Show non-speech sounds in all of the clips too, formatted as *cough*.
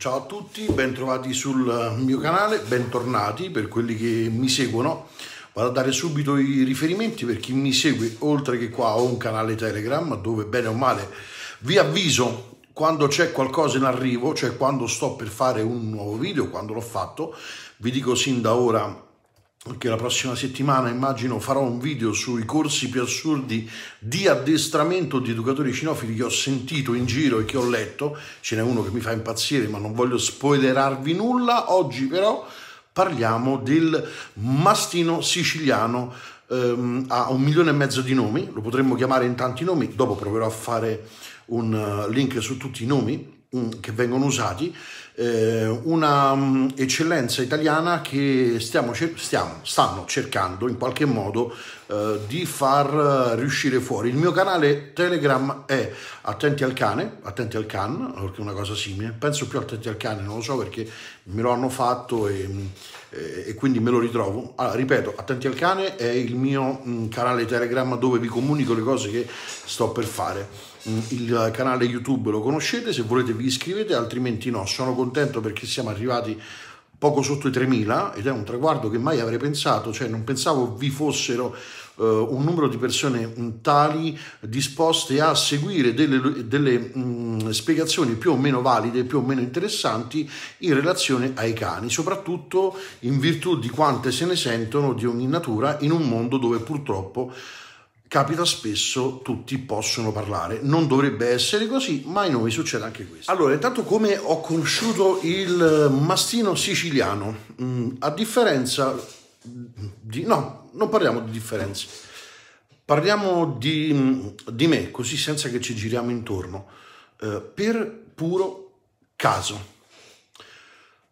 Ciao a tutti, bentrovati sul mio canale, bentornati per quelli che mi seguono. Vado a dare subito i riferimenti per chi mi segue, oltre che qua ho un canale Telegram dove bene o male vi avviso quando c'è qualcosa in arrivo, cioè quando sto per fare un nuovo video, quando l'ho fatto, vi dico sin da ora perché la prossima settimana immagino farò un video sui corsi più assurdi di addestramento di educatori cinofili che ho sentito in giro e che ho letto. Ce n'è uno che mi fa impazzire, ma non voglio spoilerarvi nulla. Oggi però parliamo del mastino siciliano ehm, a un milione e mezzo di nomi, lo potremmo chiamare in tanti nomi, dopo proverò a fare un eh, link su tutti i nomi Mm, che vengono usati, eh, una um, eccellenza italiana che stiamo, stiamo, stanno cercando in qualche modo eh, di far eh, riuscire fuori. Il mio canale Telegram è Attenti al cane, Attenti al can, perché una cosa simile, penso più Attenti al cane, non lo so perché me lo hanno fatto e, e, eh, e quindi me lo ritrovo. Allora, ripeto, Attenti al cane è il mio mh, mm, canale Telegram dove vi comunico le cose che sto per fare. Mm, il eh, canale YouTube lo conoscete, se volete vi iscrivete, altrimenti no. Sono contento perché siamo arrivati poco sotto i 3.000 ed è un traguardo che mai avrei pensato, cioè non pensavo vi fossero eh, un numero di persone tali disposte a seguire delle, delle mh, mm, spiegazioni più o meno valide, più o meno interessanti in relazione ai cani, soprattutto in virtù di quante se ne sentono di ogni natura in un mondo dove purtroppo capita spesso tutti possono parlare. Non dovrebbe essere così, ma in noi succede anche questo. Allora, intanto come ho conosciuto il mastino siciliano? Mm, a differenza di... no, non parliamo di differenze. Parliamo di, mm, di me, così senza che ci giriamo intorno, eh, per puro caso.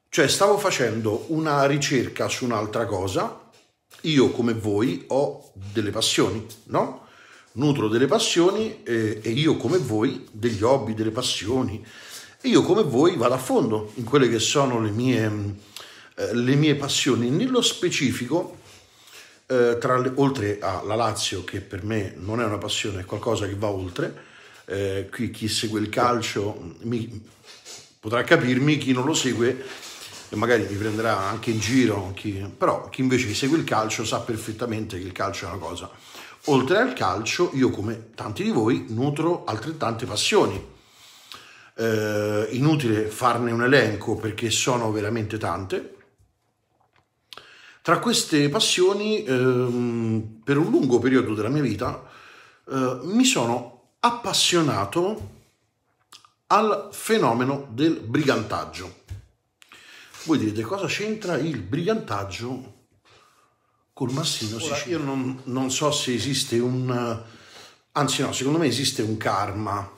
Cioè, stavo facendo una ricerca su un'altra cosa io come voi ho delle passioni, no? Nutro delle passioni eh, e io come voi degli hobby, delle passioni. E io come voi vado a fondo in quelle che sono le mie, mm, eh, le mie passioni. Nello specifico, eh, le, oltre alla Lazio, che per me non è una passione, è qualcosa che va oltre, qui eh, chi segue il calcio mm, mi, potrà capirmi, chi non lo segue e magari ti prenderà anche in giro, chi, però chi invece segue il calcio sa perfettamente che il calcio è una cosa. Oltre al calcio, io come tanti di voi nutro altrettante passioni. Eh, inutile farne un elenco perché sono veramente tante. Tra queste passioni, ehm, per un lungo periodo della mia vita, eh, mi sono appassionato al fenomeno del brigantaggio. Voi direte cosa c'entra il brigantaggio col Massino Ora, Sicilia? Io non, non so se esiste un... anzi no, secondo me esiste un karma,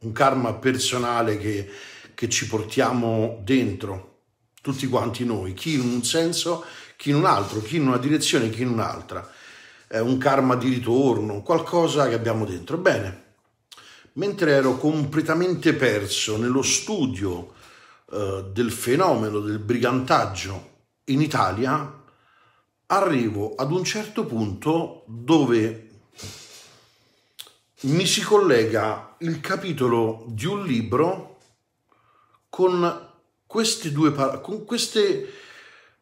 un karma personale che, che ci portiamo dentro, tutti quanti noi, chi in un senso, chi in un altro, chi in una direzione, chi in un'altra È un karma di ritorno, qualcosa che abbiamo dentro. Bene, mentre ero completamente perso nello studio eh, del fenomeno del brigantaggio in Italia, arrivo ad un certo punto dove mi si collega il capitolo di un libro con queste due, par- con queste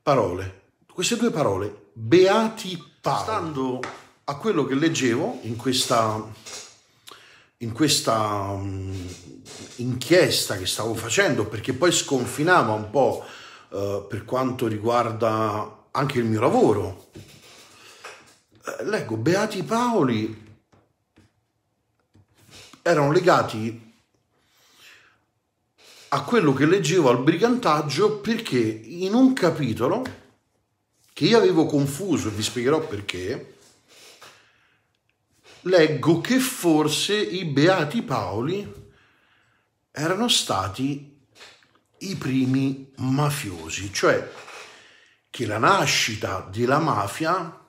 parole, queste due parole, beati Paolo. Stando a quello che leggevo in questa in questa um, inchiesta che stavo facendo perché poi sconfinava un po' uh, per quanto riguarda anche il mio lavoro. Eh, leggo, Beati Paoli erano legati a quello che leggevo al brigantaggio perché in un capitolo che io avevo confuso e vi spiegherò perché leggo che forse i beati Paoli erano stati i primi mafiosi, cioè che la nascita della mafia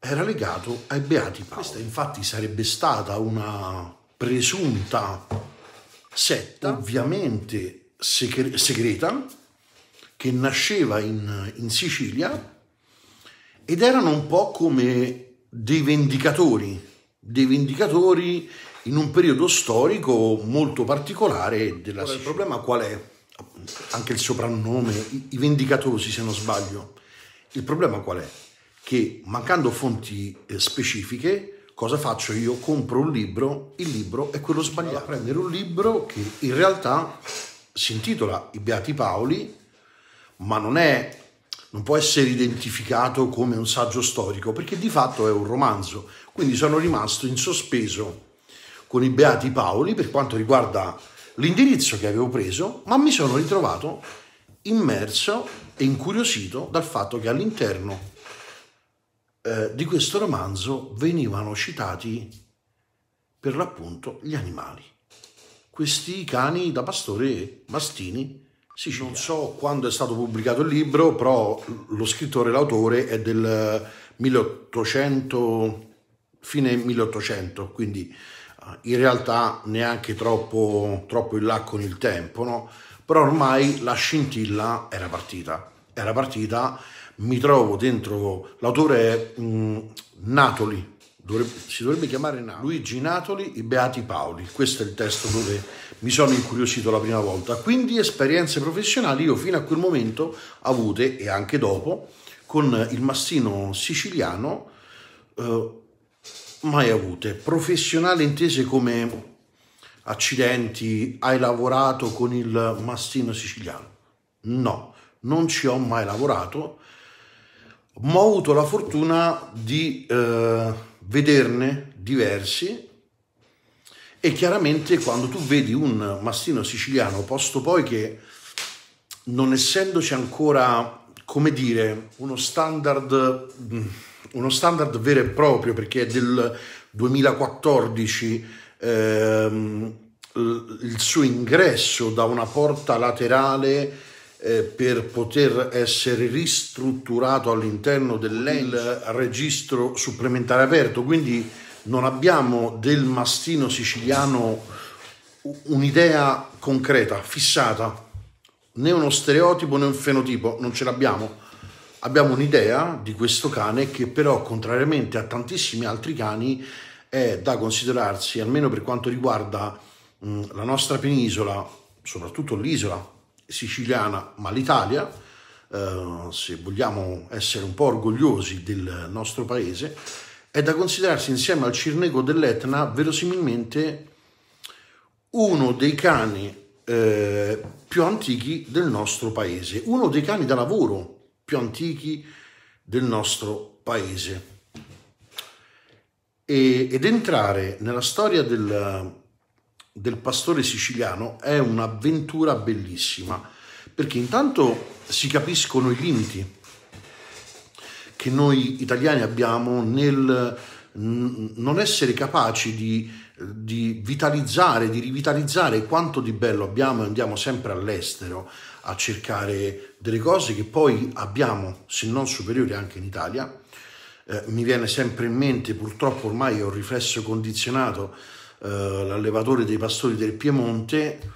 era legato ai beati Paoli. Questa infatti sarebbe stata una presunta setta, ovviamente segre- segreta, che nasceva in, in Sicilia ed erano un po' come dei vendicatori, dei vendicatori in un periodo storico molto particolare della Sicilia. Il problema qual è? Anche il soprannome, i vendicatosi se non sbaglio. Il problema qual è? Che mancando fonti eh, specifiche, cosa faccio io? Compro un libro, il libro è quello sbagliato. Vado prendere un libro che in realtà si intitola I Beati Paoli, ma non è non può essere identificato come un saggio storico, perché di fatto è un romanzo. Quindi sono rimasto in sospeso con i Beati Paoli per quanto riguarda l'indirizzo che avevo preso, ma mi sono ritrovato immerso e incuriosito dal fatto che all'interno eh, di questo romanzo venivano citati per l'appunto gli animali. Questi cani da pastore mastini Sicilia. Non so quando è stato pubblicato il libro, però lo scrittore, l'autore è del 1800, fine 1800, quindi eh, in realtà neanche troppo, troppo in là con il tempo, no? Però ormai la scintilla era partita, era partita, mi trovo dentro, l'autore è mh, mm, Natoli, dovrebbe, si dovrebbe chiamare Napoli. Luigi Natoli, i Beati Paoli. Questo è il testo dove mi sono incuriosito la prima volta. Quindi esperienze professionali io fino a quel momento avute e anche dopo con il mastino siciliano eh, mai avute. Professionale intese come accidenti, hai lavorato con il mastino siciliano? No, non ci ho mai lavorato, ma ho avuto la fortuna di... Eh, vederne diversi e chiaramente quando tu vedi un mastino siciliano, posto poi che non essendoci ancora, come dire, uno standard, mm, uno standard vero e proprio, perché è del 2014 ehm, il suo ingresso da una porta laterale eh, per poter essere ristrutturato all'interno del registro supplementare aperto, quindi non abbiamo del mastino siciliano un'idea concreta, fissata, né uno stereotipo né un fenotipo, non ce l'abbiamo. Abbiamo un'idea di questo cane che però, contrariamente a tantissimi altri cani, è da considerarsi, almeno per quanto riguarda mh, la nostra penisola, soprattutto l'isola siciliana, ma l'Italia, eh, se vogliamo essere un po' orgogliosi del nostro paese, è da considerarsi insieme al Cirnego dell'Etna verosimilmente uno dei cani eh, più antichi del nostro paese, uno dei cani da lavoro più antichi del nostro paese. E, ed entrare nella storia del, del pastore siciliano è un'avventura bellissima, perché intanto si capiscono i limiti che noi italiani abbiamo nel non essere capaci di, di vitalizzare, di rivitalizzare quanto di bello abbiamo e andiamo sempre all'estero a cercare delle cose che poi abbiamo, se non superiori anche in Italia. Eh, mi viene sempre in mente, purtroppo ormai è un riflesso condizionato, eh, l'allevatore dei pastori del Piemonte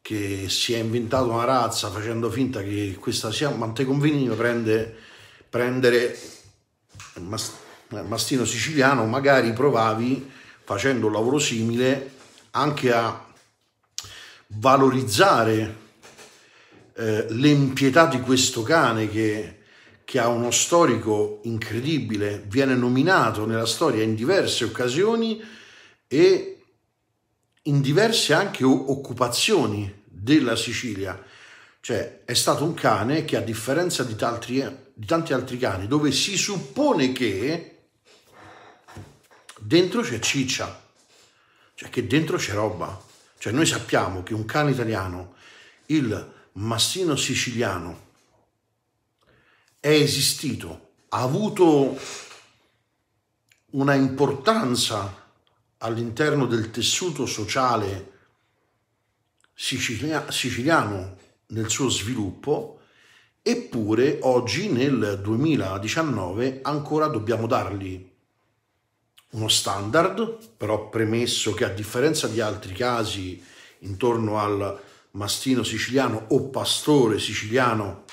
che si è inventato una razza facendo finta che questa sia manteconvinino prende, prendere il mastino siciliano magari provavi facendo un lavoro simile anche a valorizzare eh, l'empietà di questo cane che, che ha uno storico incredibile viene nominato nella storia in diverse occasioni e in diverse anche occupazioni della Sicilia. Cioè è stato un cane che a differenza di tanti, di tanti altri cani dove si suppone che dentro c'è ciccia, cioè che dentro c'è roba. Cioè noi sappiamo che un cane italiano, il mastino siciliano, è esistito, ha avuto una importanza all'interno del tessuto sociale sicilia siciliano nel suo sviluppo, eppure oggi nel 2019 ancora dobbiamo dargli uno standard, però premesso che a differenza di altri casi intorno al mastino siciliano o pastore siciliano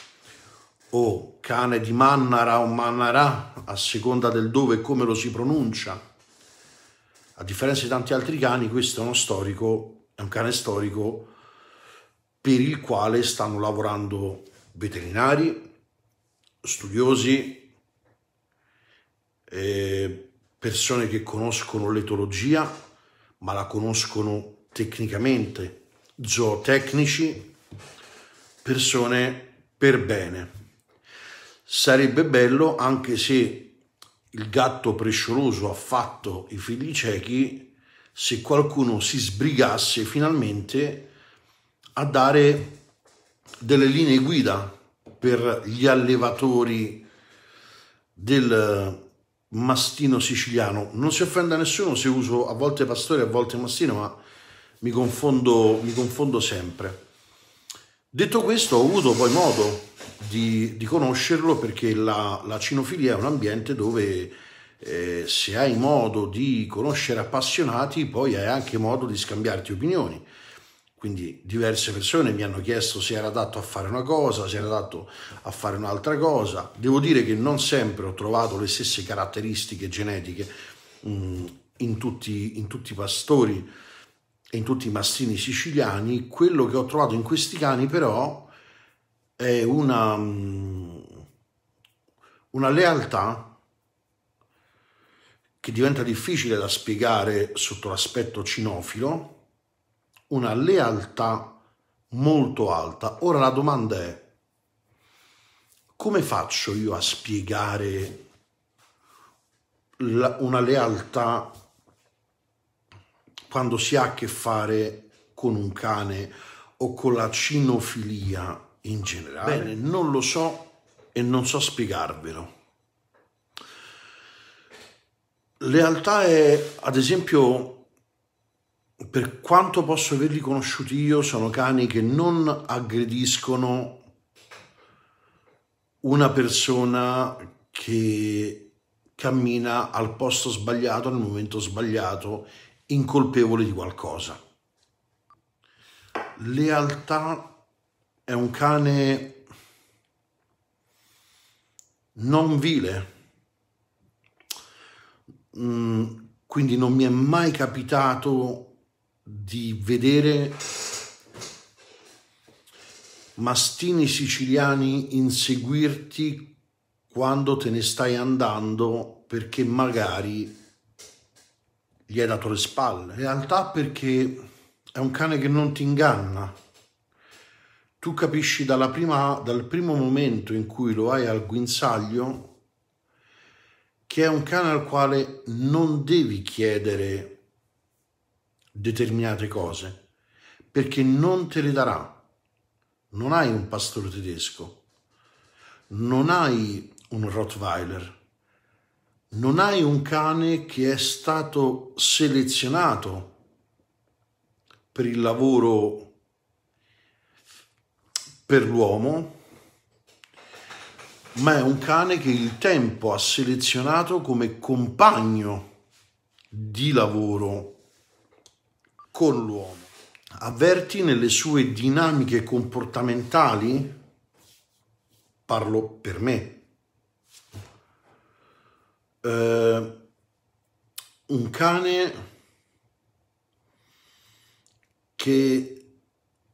o cane di Mannara o Mannara, a seconda del dove e come lo si pronuncia, a differenza di tanti altri cani, questo è uno storico, è un cane storico per il quale stanno lavorando veterinari, studiosi, eh, persone che conoscono l'etologia, ma la conoscono tecnicamente, zootecnici, persone per bene. Sarebbe bello anche se il gatto prescioloso ha fatto i figli ciechi, se qualcuno si sbrigasse finalmente a dare delle linee guida per gli allevatori del eh, mastino siciliano. Non si offenda nessuno se uso a volte pastore, a volte mastino, ma mi confondo, mi confondo sempre. Detto questo, ho avuto poi modo di, di conoscerlo perché la, la, cinofilia è un ambiente dove eh, se hai modo di conoscere appassionati, poi hai anche modo di scambiarti opinioni. Quindi diverse persone mi hanno chiesto se era adatto a fare una cosa, se era adatto a fare un'altra cosa. Devo dire che non sempre ho trovato le stesse caratteristiche genetiche mh, mm, in, tutti, in tutti i pastori e in tutti i mastini siciliani, quello che ho trovato in questi cani però è una, mm, una lealtà che diventa difficile da spiegare sotto l'aspetto cinofilo, una lealtà molto alta. Ora la domanda è, come faccio io a spiegare la, una lealtà quando si ha a che fare con un cane o con la cinofilia in generale? Bene, non lo so e non so spiegarvelo. Lealtà è, ad esempio, per quanto posso averli conosciuti io, sono cani che non aggrediscono una persona che cammina al posto sbagliato, al momento sbagliato incolpevole di qualcosa. Lealtà è un cane non vile, mm, quindi non mi è mai capitato di vedere mastini siciliani inseguirti quando te ne stai andando perché magari gli hai dato le spalle. In realtà perché è un cane che non ti inganna. Tu capisci prima, dal primo momento in cui lo hai al guinzaglio che è un cane al quale non devi chiedere determinate cose perché non te le darà. Non hai un pastore tedesco, non hai un Rottweiler, non hai un cane che è stato selezionato per il lavoro per l'uomo, ma è un cane che il tempo ha selezionato come compagno di lavoro con l'uomo. Avverti nelle sue dinamiche comportamentali, parlo per me, eh, un cane che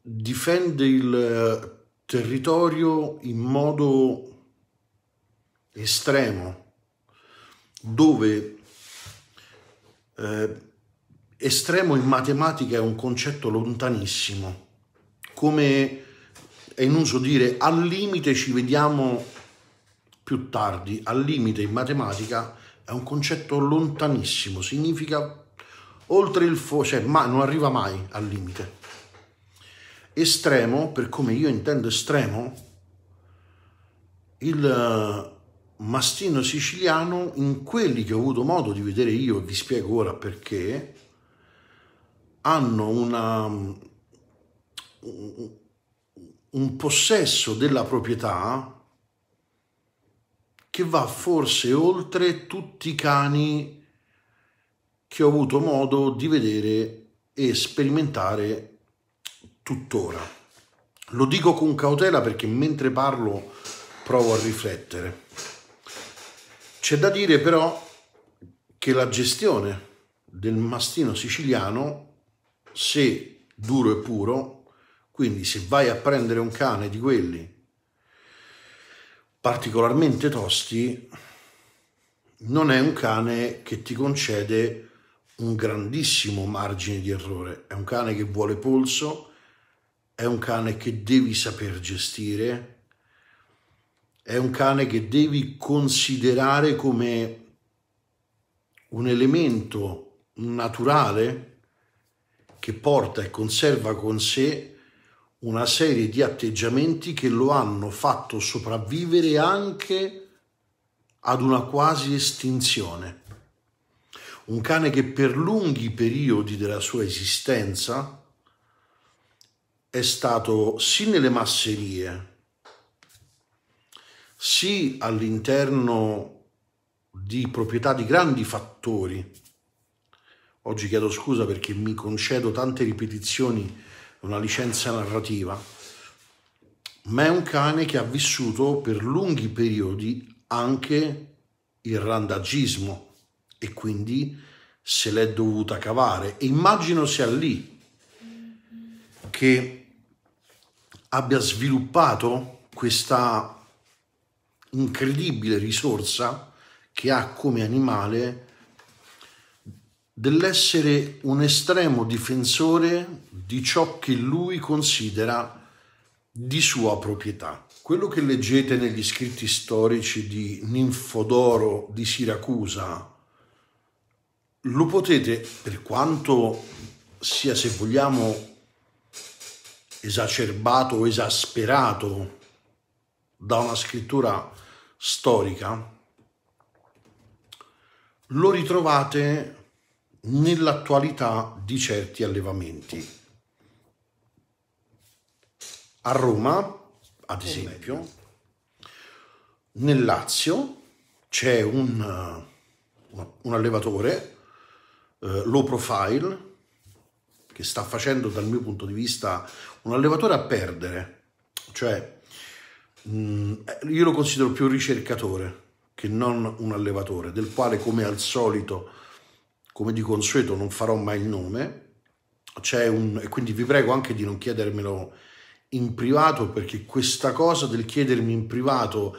difende il eh, territorio in modo estremo, dove eh, estremo in matematica è un concetto lontanissimo, come è in uso dire al limite ci vediamo più tardi, al limite in matematica è un concetto lontanissimo, significa oltre il fuoco, cioè ma non arriva mai al limite. Estremo, per come io intendo estremo, il eh, mastino siciliano, in quelli che ho avuto modo di vedere io, e vi spiego ora perché, hanno una, un possesso della proprietà che va forse oltre tutti i cani che ho avuto modo di vedere e sperimentare tuttora. Lo dico con cautela perché mentre parlo provo a riflettere. C'è da dire però che la gestione del mastino siciliano, se duro e puro, quindi se vai a prendere un cane di quelli particolarmente tosti, non è un cane che ti concede un grandissimo margine di errore. È un cane che vuole polso, è un cane che devi saper gestire, è un cane che devi considerare come un elemento naturale che porta e conserva con sé una serie di atteggiamenti che lo hanno fatto sopravvivere anche ad una quasi estinzione. Un cane che per lunghi periodi della sua esistenza è stato sì nelle masserie, sì all'interno di proprietà di grandi fattori. Oggi chiedo scusa perché mi concedo tante ripetizioni una licenza narrativa, ma è un cane che ha vissuto per lunghi periodi anche il randagismo e quindi se l'è dovuta cavare. E immagino sia lì che abbia sviluppato questa incredibile risorsa che ha come animale dell'essere un estremo difensore di ciò che lui considera di sua proprietà. Quello che leggete negli scritti storici di Ninfodoro di Siracusa lo potete, per quanto sia se vogliamo esacerbato o esasperato da una scrittura storica, lo ritrovate nell'attualità di certi allevamenti. A Roma, ad esempio, nel Lazio c'è un, un allevatore, eh, low profile, che sta facendo dal mio punto di vista un allevatore a perdere, cioè mh, mm, io lo considero più ricercatore che non un allevatore, del quale come al solito come di consueto non farò mai il nome, c'è un, e quindi vi prego anche di non chiedermelo in privato perché questa cosa del chiedermi in privato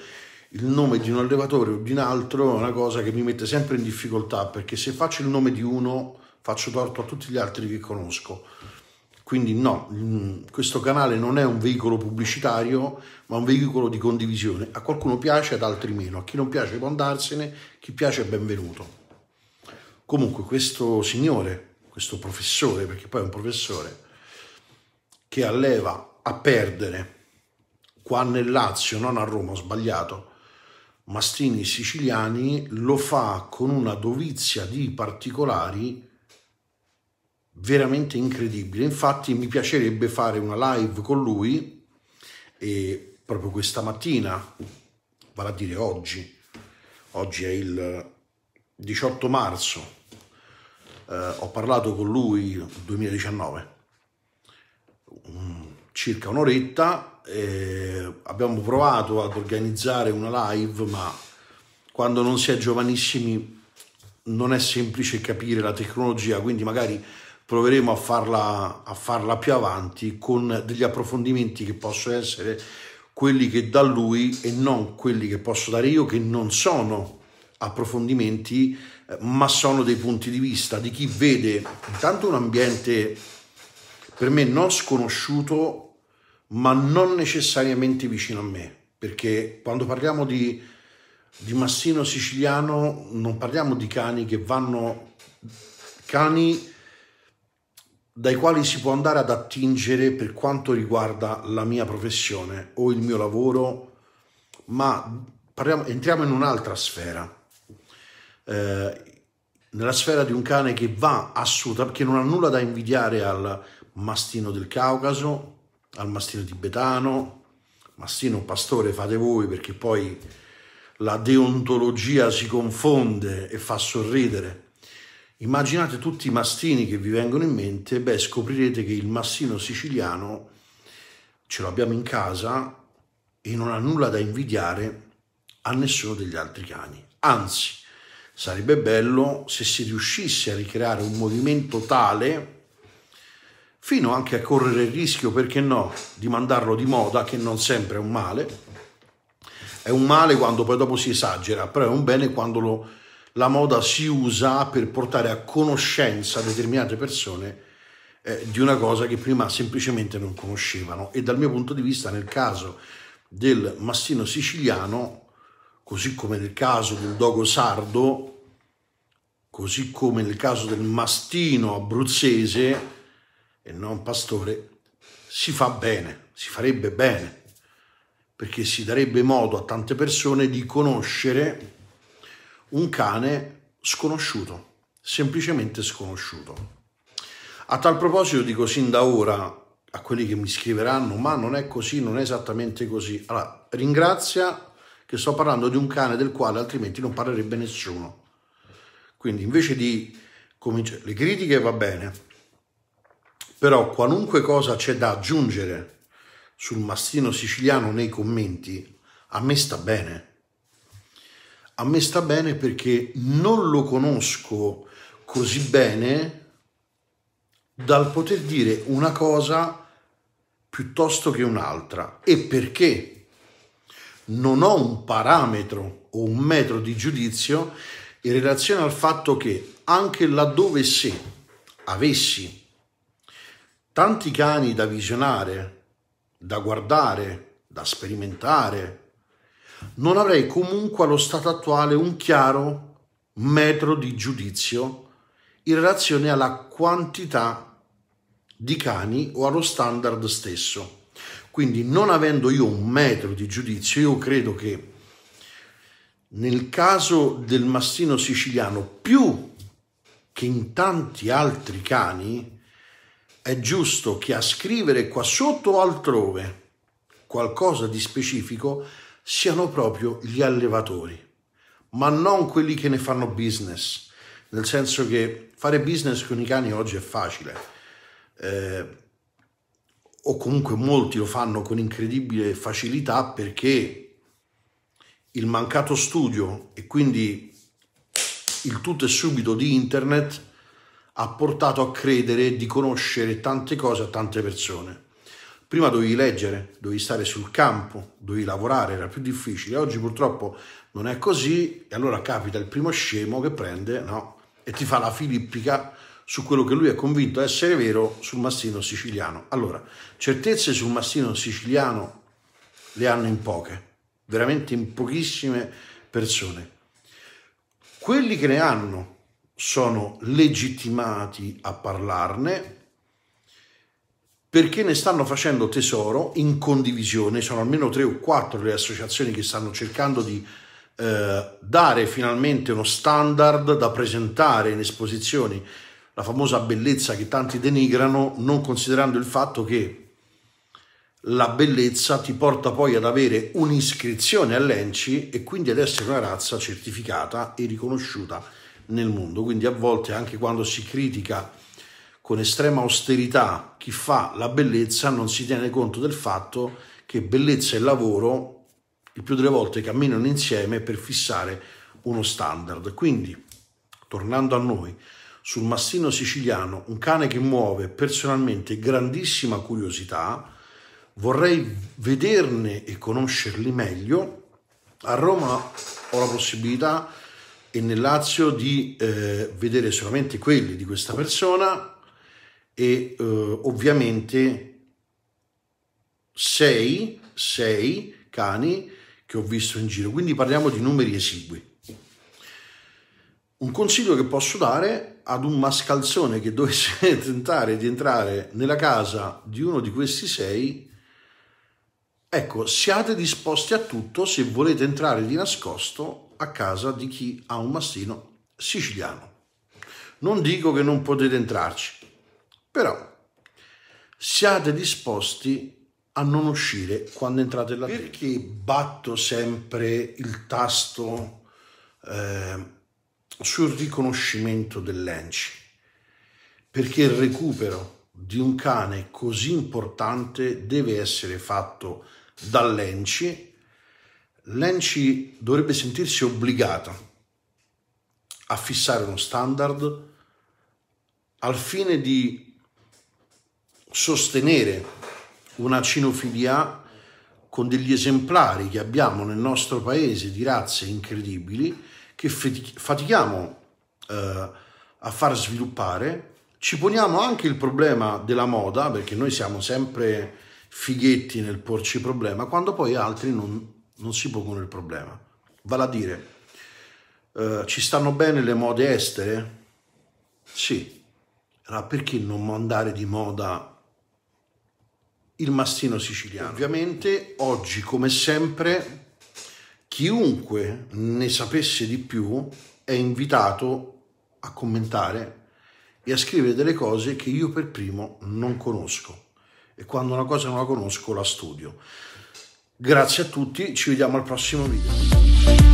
il nome di un allevatore o di un altro è una cosa che mi mette sempre in difficoltà perché se faccio il nome di uno faccio torto a tutti gli altri che conosco. Quindi no, mm, questo canale non è un veicolo pubblicitario, ma un veicolo di condivisione. A qualcuno piace, ad altri meno. A chi non piace può andarsene, chi piace è benvenuto. Comunque questo signore, questo professore, perché poi è un professore, che alleva a perdere qua nel Lazio, non a Roma, ho sbagliato, mastrini siciliani, lo fa con una dovizia di particolari veramente incredibile. Infatti mi piacerebbe fare una live con lui e proprio questa mattina, vale a dire oggi, oggi è il 18 marzo eh, ho parlato con lui 2019, um, circa un'oretta, abbiamo provato ad organizzare una live, ma quando non si è giovanissimi non è semplice capire la tecnologia, quindi magari proveremo a farla, a farla più avanti con degli approfondimenti che possono essere quelli che da lui e non quelli che posso dare io, che non sono approfondimenti, ma sono dei punti di vista di chi vede intanto un ambiente per me non sconosciuto, ma non necessariamente vicino a me, perché quando parliamo di, di massino siciliano non parliamo di cani che vanno, cani dai quali si può andare ad attingere per quanto riguarda la mia professione o il mio lavoro, ma parliamo, entriamo in un'altra sfera. Eh, nella sfera di un cane che va assolutamente, che non ha nulla da invidiare al mastino del Caucaso, al mastino tibetano, mastino pastore fate voi perché poi la deontologia si confonde e fa sorridere. Immaginate tutti i mastini che vi vengono in mente, beh scoprirete che il mastino siciliano ce l'abbiamo in casa e non ha nulla da invidiare a nessuno degli altri cani. Anzi, Sarebbe bello se si riuscisse a ricreare un movimento tale, fino anche a correre il rischio, perché no, di mandarlo di moda, che non sempre è un male. È un male quando poi dopo si esagera, però è un bene quando lo, la moda si usa per portare a conoscenza determinate persone eh, di una cosa che prima semplicemente non conoscevano. E dal mio punto di vista, nel caso del mastino siciliano, così come nel caso del dogo sardo, così come nel caso del mastino abruzzese e non pastore, si fa bene, si farebbe bene, perché si darebbe modo a tante persone di conoscere un cane sconosciuto, semplicemente sconosciuto. A tal proposito dico sin da ora a quelli che mi scriveranno, ma non è così, non è esattamente così. Allora, ringrazia che sto parlando di un cane del quale altrimenti non parlerebbe nessuno. Quindi invece di cominciare, le critiche va bene, però qualunque cosa c'è da aggiungere sul mastino siciliano nei commenti, a me sta bene. A me sta bene perché non lo conosco così bene dal poter dire una cosa piuttosto che un'altra. E perché? non ho un parametro o un metro di giudizio in relazione al fatto che anche laddove se avessi tanti cani da visionare, da guardare, da sperimentare, non avrei comunque allo stato attuale un chiaro metro di giudizio in relazione alla quantità di cani o allo standard stesso. Quindi non avendo io un metro di giudizio, io credo che nel caso del mastino siciliano, più che in tanti altri cani, è giusto che a scrivere qua sotto o altrove qualcosa di specifico siano proprio gli allevatori, ma non quelli che ne fanno business, nel senso che fare business con i cani oggi è facile. Eh, o comunque molti lo fanno con incredibile facilità perché il mancato studio e quindi il tutto e subito di internet ha portato a credere di conoscere tante cose a tante persone. Prima dovevi leggere, dovevi stare sul campo, dovevi lavorare, era più difficile. Oggi purtroppo non è così e allora capita il primo scemo che prende no? e ti fa la filippica su quello che lui è convinto essere vero sul mastino siciliano. Allora, certezze sul mastino siciliano le hanno in poche, veramente in pochissime persone. Quelli che ne hanno sono legittimati a parlarne perché ne stanno facendo tesoro in condivisione, sono almeno tre o quattro le associazioni che stanno cercando di eh, dare finalmente uno standard da presentare in esposizioni la famosa bellezza che tanti denigrano, non considerando il fatto che la bellezza ti porta poi ad avere un'iscrizione all'ENCI e quindi ad essere una razza certificata e riconosciuta nel mondo. Quindi a volte anche quando si critica con estrema austerità chi fa la bellezza non si tiene conto del fatto che bellezza e lavoro il più delle volte camminano insieme per fissare uno standard. Quindi, tornando a noi, sul massino siciliano un cane che muove personalmente grandissima curiosità, vorrei vederne e conoscerli meglio. A Roma ho la possibilità e nel Lazio di eh, vedere solamente quelli di questa persona e eh, ovviamente sei cani che ho visto in giro, quindi parliamo di numeri esigui. Un consiglio che posso dare ad un mascalzone che dovesse *laughs* tentare di entrare nella casa di uno di questi sei, ecco, siate disposti a tutto se volete entrare di nascosto a casa di chi ha un mastino siciliano. Non dico che non potete entrarci, però siate disposti a non uscire quando entrate là. Perché batto sempre il tasto eh, sul riconoscimento dell'ENCI, perché il recupero di un cane così importante deve essere fatto dall'ENCI. L'ENCI dovrebbe sentirsi obbligata a fissare uno standard al fine di sostenere una cinofilia con degli esemplari che abbiamo nel nostro paese di razze incredibili che fatichiamo eh, a far sviluppare, ci poniamo anche il problema della moda, perché noi siamo sempre fighetti nel porci il problema, quando poi altri non, non si pongono il problema. Vale a dire, eh, ci stanno bene le mode estere? Sì. Allora perché non mandare di moda il mastino siciliano. Ovviamente oggi, come sempre, chiunque ne sapesse di più è invitato a commentare e a scrivere delle cose che io per primo non conosco e quando una cosa non la conosco la studio. Grazie a tutti, ci vediamo al prossimo video.